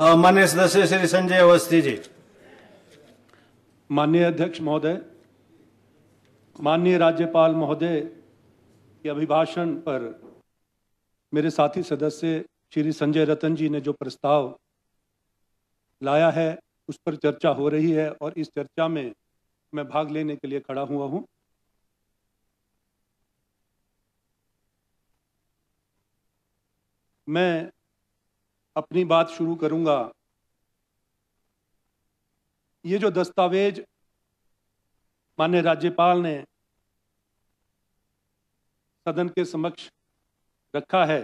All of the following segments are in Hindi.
मान्य सदस्य श्री संजय अवस्थी जी माननीय अध्यक्ष महोदय माननीय राज्यपाल महोदय के अभिभाषण पर मेरे साथी सदस्य श्री संजय रतन जी ने जो प्रस्ताव लाया है उस पर चर्चा हो रही है और इस चर्चा में मैं भाग लेने के लिए खड़ा हुआ हूं मैं अपनी बात शुरू करूंगा ये जो दस्तावेज मान्य राज्यपाल ने सदन के समक्ष रखा है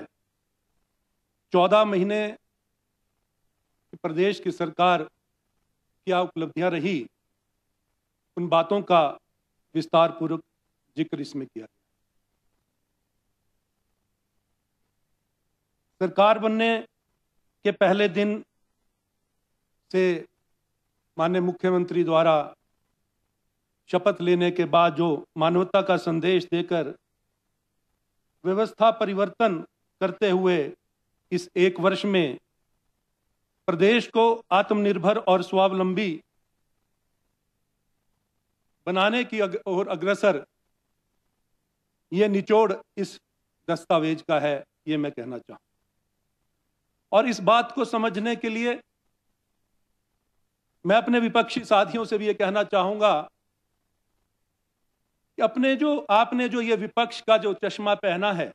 चौदह महीने प्रदेश की सरकार क्या उपलब्धियां रही उन बातों का विस्तार पूर्वक जिक्र इसमें किया सरकार बनने के पहले दिन से माननीय मुख्यमंत्री द्वारा शपथ लेने के बाद जो मानवता का संदेश देकर व्यवस्था परिवर्तन करते हुए इस एक वर्ष में प्रदेश को आत्मनिर्भर और स्वावलंबी बनाने की अग, और अग्रसर ये निचोड़ इस दस्तावेज का है ये मैं कहना चाहूँ और इस बात को समझने के लिए मैं अपने विपक्षी साथियों से भी ये कहना चाहूंगा कि अपने जो आपने जो ये विपक्ष का जो चश्मा पहना है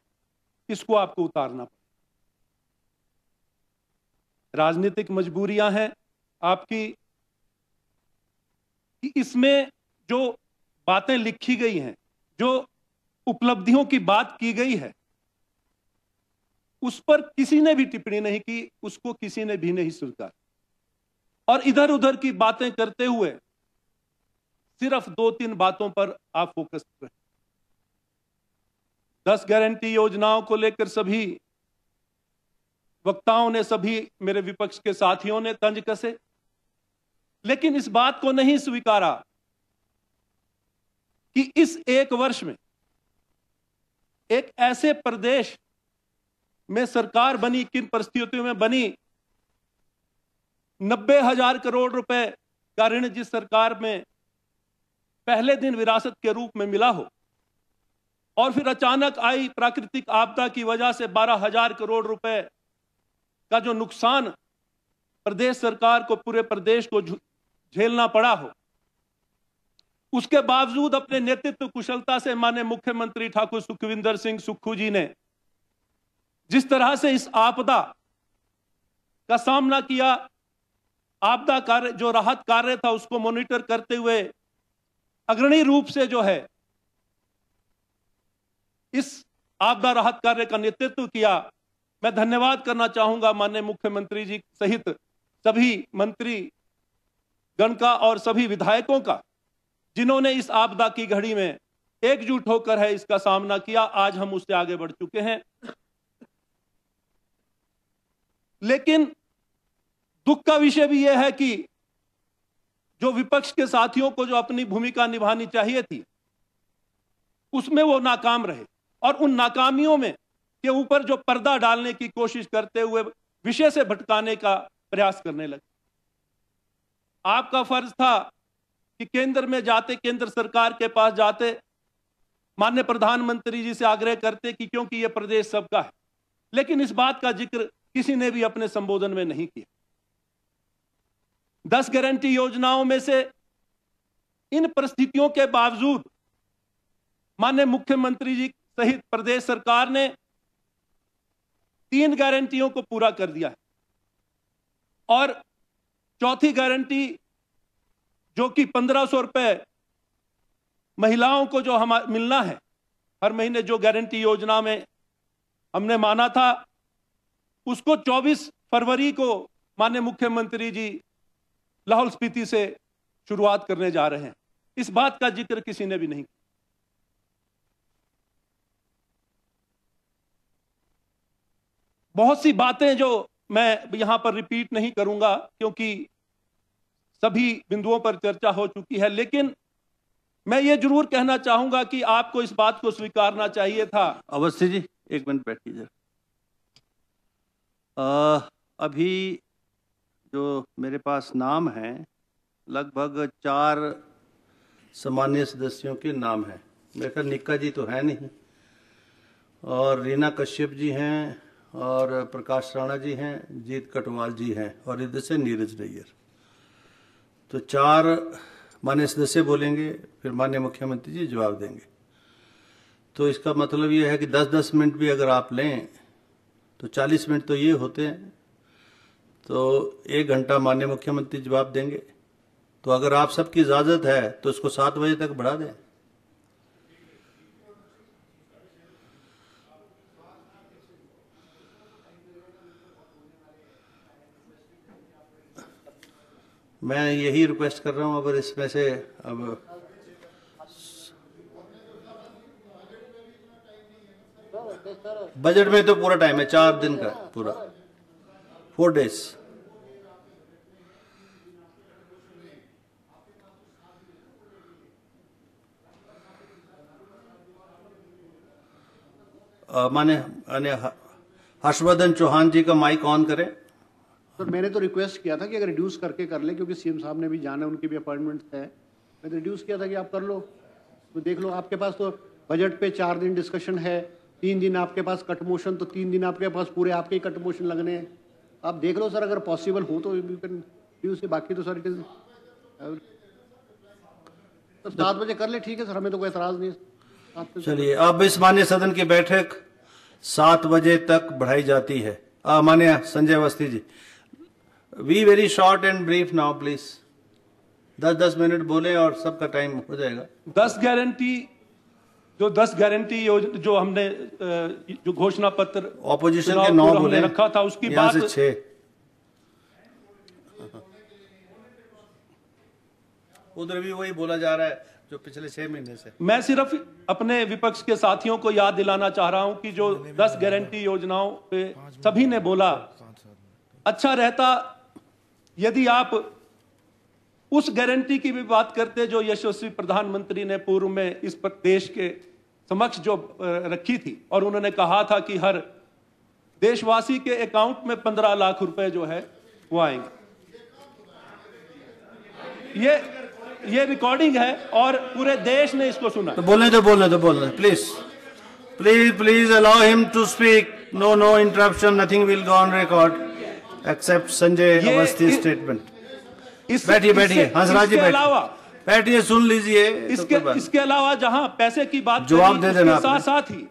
इसको आपको उतारना राजनीतिक मजबूरियां हैं आपकी कि इसमें जो बातें लिखी गई हैं जो उपलब्धियों की बात की गई है उस पर किसी ने भी टिप्पणी नहीं की उसको किसी ने भी नहीं स्वीकार और इधर उधर की बातें करते हुए सिर्फ दो तीन बातों पर आप फोकस रहे दस गारंटी योजनाओं को लेकर सभी वक्ताओं ने सभी मेरे विपक्ष के साथियों ने तंज कसे लेकिन इस बात को नहीं स्वीकारा कि इस एक वर्ष में एक ऐसे प्रदेश में सरकार बनी किन परिस्थितियों में बनी नब्बे हजार करोड़ रुपए का ऋण जिस सरकार में पहले दिन विरासत के रूप में मिला हो और फिर अचानक आई प्राकृतिक आपदा की वजह से बारह हजार करोड़ रुपए का जो नुकसान प्रदेश सरकार को पूरे प्रदेश को झेलना पड़ा हो उसके बावजूद अपने नेतृत्व कुशलता से माने मुख्यमंत्री ठाकुर सुखविंदर सिंह सुक्खू जी ने जिस तरह से इस आपदा का सामना किया आपदा कार्य जो राहत कार्य था उसको मॉनिटर करते हुए अग्रणी रूप से जो है इस आपदा राहत कार्य का नेतृत्व किया मैं धन्यवाद करना चाहूंगा माननीय मुख्यमंत्री जी सहित सभी मंत्री गण का और सभी विधायकों का जिन्होंने इस आपदा की घड़ी में एकजुट होकर है इसका सामना किया आज हम उससे आगे बढ़ चुके हैं लेकिन दुख का विषय भी यह है कि जो विपक्ष के साथियों को जो अपनी भूमिका निभानी चाहिए थी उसमें वो नाकाम रहे और उन नाकामियों में के ऊपर जो पर्दा डालने की कोशिश करते हुए विषय से भटकाने का प्रयास करने लगे आपका फर्ज था कि केंद्र में जाते केंद्र सरकार के पास जाते माननीय प्रधानमंत्री जी से आग्रह करते कि क्योंकि यह प्रदेश सबका है लेकिन इस बात का जिक्र किसी ने भी अपने संबोधन में नहीं किया दस गारंटी योजनाओं में से इन परिस्थितियों के बावजूद माननीय मुख्यमंत्री जी सहित प्रदेश सरकार ने तीन गारंटियों को पूरा कर दिया है और चौथी गारंटी जो कि पंद्रह सौ रुपये महिलाओं को जो हम मिलना है हर महीने जो गारंटी योजना में हमने माना था उसको 24 फरवरी को माननीय मुख्यमंत्री जी लाहौल स्पीति से शुरुआत करने जा रहे हैं इस बात का जिक्र किसी ने भी नहीं किया बहुत सी बातें जो मैं यहां पर रिपीट नहीं करूंगा क्योंकि सभी बिंदुओं पर चर्चा हो चुकी है लेकिन मैं ये जरूर कहना चाहूंगा कि आपको इस बात को स्वीकारना चाहिए था अवश्य जी एक मिनट बैठिए आ, अभी जो मेरे पास नाम हैं लगभग चार सामान्य सदस्यों के नाम हैं मेरे ख्याल निक्का जी तो है नहीं और रीना कश्यप जी हैं और प्रकाश राणा जी हैं जीत कटवाल जी हैं और इधर से नीरज नैयर तो चार मान्य सदस्य बोलेंगे फिर मान्य मुख्यमंत्री जी जवाब देंगे तो इसका मतलब यह है कि 10-10 मिनट भी अगर आप लें तो 40 मिनट तो ये होते हैं तो एक घंटा माननीय मुख्यमंत्री जवाब देंगे तो अगर आप सबकी इजाजत है तो इसको सात बजे तक बढ़ा दें मैं यही रिक्वेस्ट कर रहा हूं अगर इसमें से अब बजट में तो पूरा टाइम है चार दिन का पूरा फोर डेज माने माने हर्षवर्धन चौहान जी का माइक ऑन करें सर मैंने तो रिक्वेस्ट किया था कि अगर रिड्यूस करके कर ले क्योंकि सीएम साहब ने भी जाना उनकी भी अपॉइंटमेंट है मैंने रिड्यूस किया था कि आप कर लो तो देख लो आपके पास तो बजट पे चार दिन डिस्कशन है तीन दिन आपके पास कट मोशन तो तीन दिन आपके पास पूरे आपके ही कट मोशन लगने हैं आप देख लो सर अगर पॉसिबल हो तो यू कैन यू से बाकी तो सर इट इज सात बजे कर ले ठीक है सर हमें तो कोई एतराज नहीं तो चलिए अब इस मान्य सदन की बैठक सात बजे तक बढ़ाई जाती है मान्य Sanjay Awasthi ji we very short and brief now please दस दस मिनट बोले और सबका टाइम हो जाएगा दस गारंटी जो दस गारंटी जो हमने जो घोषणा पत्र ऑपोजिशन के नौ बोले रखा था उसकी बात से उधर भी वही बोला जा रहा है जो पिछले छह महीने से मैं सिर्फ अपने विपक्ष के साथियों को याद दिलाना चाह रहा हूं कि जो दस गारंटी योजनाओं पे सभी ने बोला अच्छा रहता यदि आप उस गारंटी की भी बात करते जो यशस्वी प्रधानमंत्री ने पूर्व में इस देश के समक्ष जो रखी थी और उन्होंने कहा था कि हर देशवासी के अकाउंट में पंद्रह लाख रुपए जो है वो आएंगे ये ये रिकॉर्डिंग है और पूरे देश ने इसको सुना तो बोलने तो बोलने तो बोलने please please please allow him to speak no no interruption nothing will go on record except Sanjay Awasthi statement बैठिए बैठिए हंसराज हाँ, जी बैठिए सुन लीजिए इसके तो इसके अलावा जहां पैसे की बात जवाब दे देना साथ साथ ही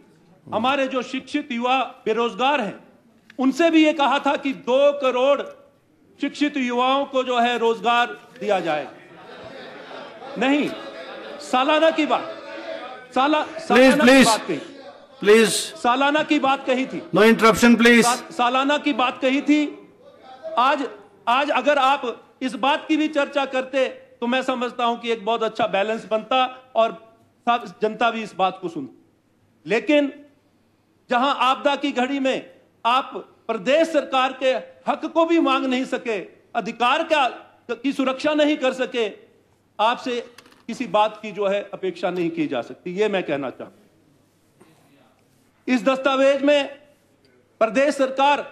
हमारे जो शिक्षित युवा बेरोजगार हैं उनसे भी ये कहा था कि दो करोड़ शिक्षित युवाओं को जो है रोजगार दिया जाए नहीं सालाना की बात साला सालाना प्लीज, की प्लीज सालाना की बात कही थी नो इंटरप्शन प्लीज सालाना की बात कही थी आज आज अगर आप इस बात की भी चर्चा करते तो मैं समझता हूं कि एक बहुत अच्छा बैलेंस बनता और जनता भी इस बात को सुनती लेकिन जहां आपदा की घड़ी में आप प्रदेश सरकार के हक को भी मांग नहीं सके अधिकार का की सुरक्षा नहीं कर सके आपसे किसी बात की जो है अपेक्षा नहीं की जा सकती यह मैं कहना चाहूंगा इस दस्तावेज में प्रदेश सरकार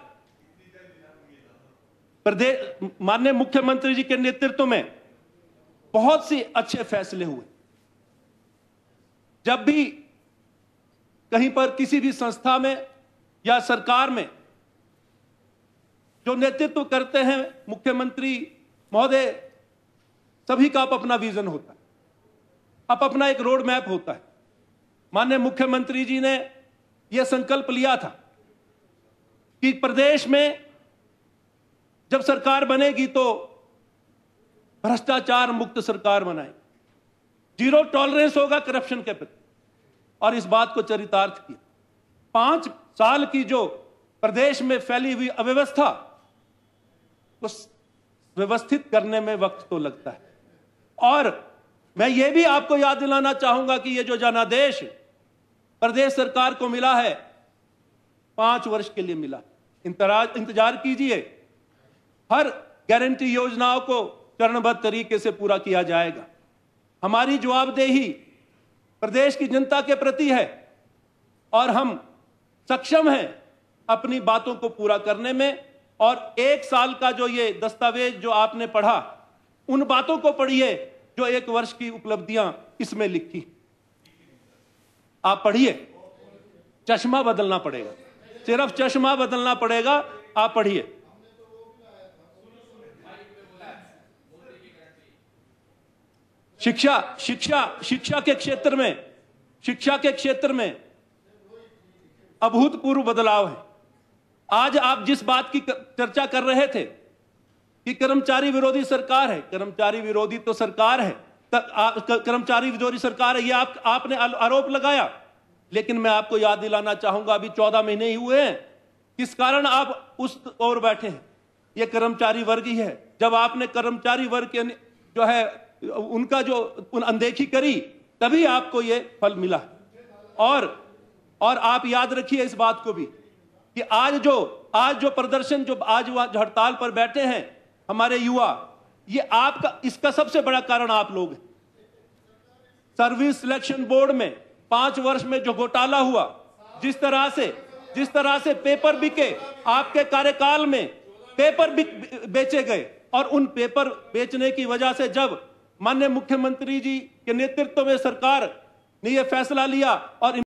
प्रदेश माननीय मुख्यमंत्री जी के नेतृत्व में बहुत से अच्छे फैसले हुए जब भी कहीं पर किसी भी संस्था में या सरकार में जो नेतृत्व करते हैं मुख्यमंत्री महोदय सभी का आप अपना विजन होता है आप अपना एक रोड मैप होता है माननीय मुख्यमंत्री जी ने यह संकल्प लिया था कि प्रदेश में जब सरकार बनेगी तो भ्रष्टाचार मुक्त सरकार बनाएगी जीरो टॉलरेंस होगा करप्शन के प्रति और इस बात को चरितार्थ किया पांच साल की जो प्रदेश में फैली हुई अव्यवस्था को व्यवस्थित करने में वक्त तो लगता है और मैं ये भी आपको याद दिलाना चाहूंगा कि ये जो जनादेश प्रदेश सरकार को मिला है पांच वर्ष के लिए मिला इंतजार कीजिए हर गारंटी योजनाओं को चरणबद्ध तरीके से पूरा किया जाएगा हमारी जवाबदेही प्रदेश की जनता के प्रति है और हम सक्षम हैं अपनी बातों को पूरा करने में और एक साल का जो ये दस्तावेज जो आपने पढ़ा उन बातों को पढ़िए जो एक वर्ष की उपलब्धियां इसमें लिखी आप पढ़िए चश्मा बदलना पड़ेगा सिर्फ चश्मा बदलना पड़ेगा आप पढ़िए शिक्षा शिक्षा शिक्षा के क्षेत्र में शिक्षा के क्षेत्र में अभूतपूर्व बदलाव है आज आप जिस बात की चर्चा कर रहे थे कि कर्मचारी विरोधी सरकार है कर्मचारी विरोधी तो सरकार है कर्मचारी विरोधी सरकार है ये आप आपने आरोप लगाया लेकिन मैं आपको याद दिलाना चाहूंगा अभी चौदह महीने ही हुए हैं किस कारण आप उस ओर बैठे हैं ये कर्मचारी वर्ग ही है जब आपने कर्मचारी वर्ग के जो है उनका जो उन अनदेखी करी तभी आपको ये फल मिला और और आप याद रखिए इस बात को भी कि आज जो आज जो प्रदर्शन जो आज हड़ताल पर बैठे हैं हमारे युवा ये आपका इसका सबसे बड़ा कारण आप लोग हैं सर्विस सिलेक्शन बोर्ड में पांच वर्ष में जो घोटाला हुआ जिस तरह से जिस तरह से पेपर बिके आपके कार्यकाल में पेपर बेचे गए और उन पेपर बेचने की वजह से जब माननीय मुख्यमंत्री जी के नेतृत्व में सरकार ने यह फैसला लिया और